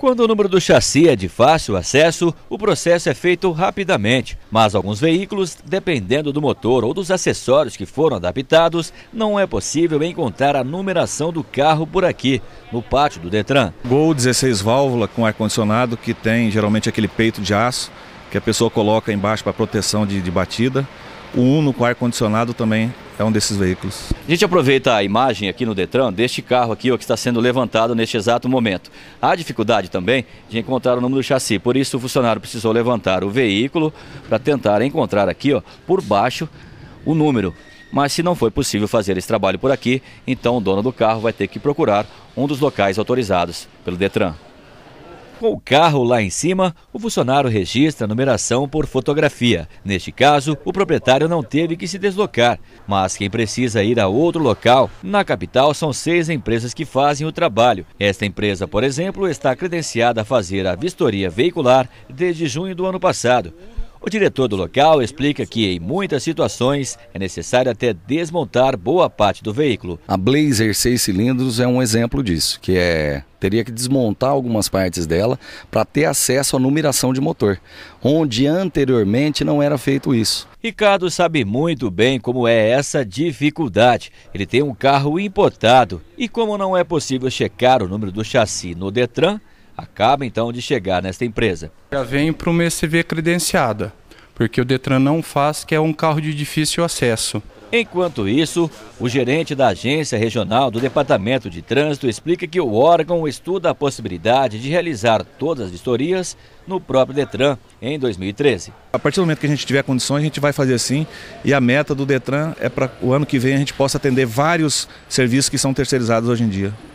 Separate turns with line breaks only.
Quando o número do chassi é de fácil acesso, o processo é feito rapidamente, mas alguns veículos, dependendo do motor ou dos acessórios que foram adaptados, não é
possível encontrar a numeração do carro por aqui, no pátio do Detran. Gol 16 válvula com ar-condicionado que tem geralmente aquele peito de aço que a pessoa coloca embaixo para proteção de, de batida. O Uno com ar-condicionado também é um desses veículos. A
gente aproveita a imagem aqui no Detran deste carro aqui ó, que está sendo levantado neste exato momento. Há dificuldade também de encontrar o número do chassi, por isso o funcionário precisou levantar o veículo para tentar encontrar aqui ó, por baixo o número. Mas se não foi possível fazer esse trabalho por aqui, então o dono do carro vai ter que procurar um dos locais autorizados pelo Detran. Com o carro lá em cima, o funcionário registra a numeração por fotografia. Neste caso, o proprietário não teve que se deslocar, mas quem precisa ir a outro local, na capital são seis empresas que fazem o trabalho. Esta empresa, por exemplo, está credenciada a fazer a vistoria veicular desde junho do ano passado. O diretor do local explica que, em muitas situações, é necessário até desmontar boa parte do veículo.
A Blazer 6 cilindros é um exemplo disso, que é teria que desmontar algumas partes dela para ter acesso à numeração de motor, onde anteriormente não era feito isso. Ricardo
sabe muito bem como é essa dificuldade. Ele tem um carro importado e como não é possível checar o número do chassi no Detran, acaba então de chegar nesta empresa. Já vem para uma ECV credenciada,
porque o Detran não faz, que é um carro de difícil acesso.
Enquanto isso, o gerente da Agência Regional do Departamento de Trânsito explica que o órgão estuda a possibilidade
de realizar
todas as vistorias no próprio Detran em 2013.
A partir do momento que a gente tiver condições, a gente vai fazer assim e a meta do Detran é para o ano que vem a gente possa atender vários serviços que são terceirizados hoje em dia.